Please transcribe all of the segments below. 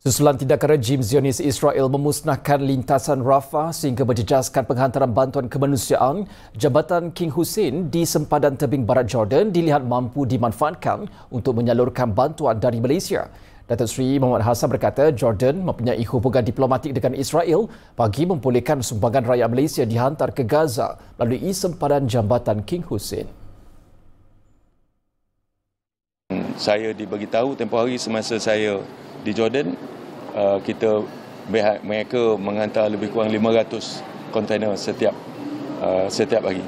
Susulan tindakan rejim Zionis Israel memusnahkan lintasan Rafah sehingga menjejaskan penghantaran bantuan kemanusiaan, Jabatan King Hussein di sempadan tebing barat Jordan dilihat mampu dimanfaatkan untuk menyalurkan bantuan dari Malaysia. Datuk Sri Muhammad Hassan berkata Jordan mempunyai hubungan diplomatik dengan Israel bagi membolehkan sumbangan rakyat Malaysia dihantar ke Gaza melalui sempadan jambatan King Hussein. Saya diberitahu tempoh hari semasa saya di Jordan Uh, kita mereka menghantar lebih kurang 500 kontainer setiap uh, setiap hari.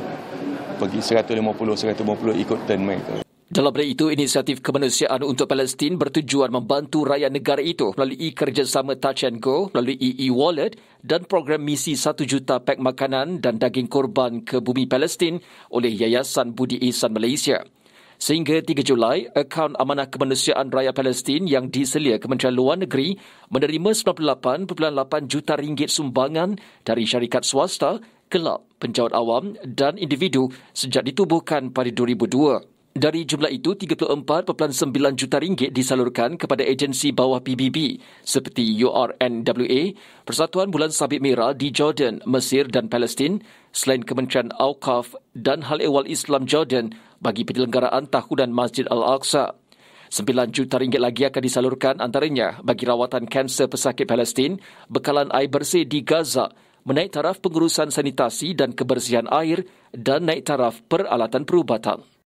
Pergi 150 150 ikut turn mereka. Dalam hal itu, inisiatif kemanusiaan untuk Palestin bertujuan membantu rakyat negara itu melalui kerjasama Touch and Go, melalui e-wallet e dan program misi 1 juta pek makanan dan daging korban ke bumi Palestin oleh Yayasan Budi Ihsan Malaysia. Sehingga 3 Julai, akaun amanah kemanusiaan rakyat Palestin yang diselia Kementerian Luar Negeri menerima 98.8 juta ringgit sumbangan dari syarikat swasta, kelab, penjawat awam dan individu sejak ditubuhkan pada 2002. Dari jumlah itu, 34.9 juta ringgit disalurkan kepada agensi bawah PBB seperti URNWA, Persatuan Bulan Sabit Merah di Jordan, Mesir dan Palestin, selain Kementerian Awqaf dan Hal Ehwal Islam Jordan bagi penyelenggaraan dan Masjid Al-Aqsa. 9 juta ringgit lagi akan disalurkan antaranya bagi rawatan kanser pesakit Palestin, bekalan air bersih di Gaza, menaik taraf pengurusan sanitasi dan kebersihan air dan naik taraf peralatan perubatan.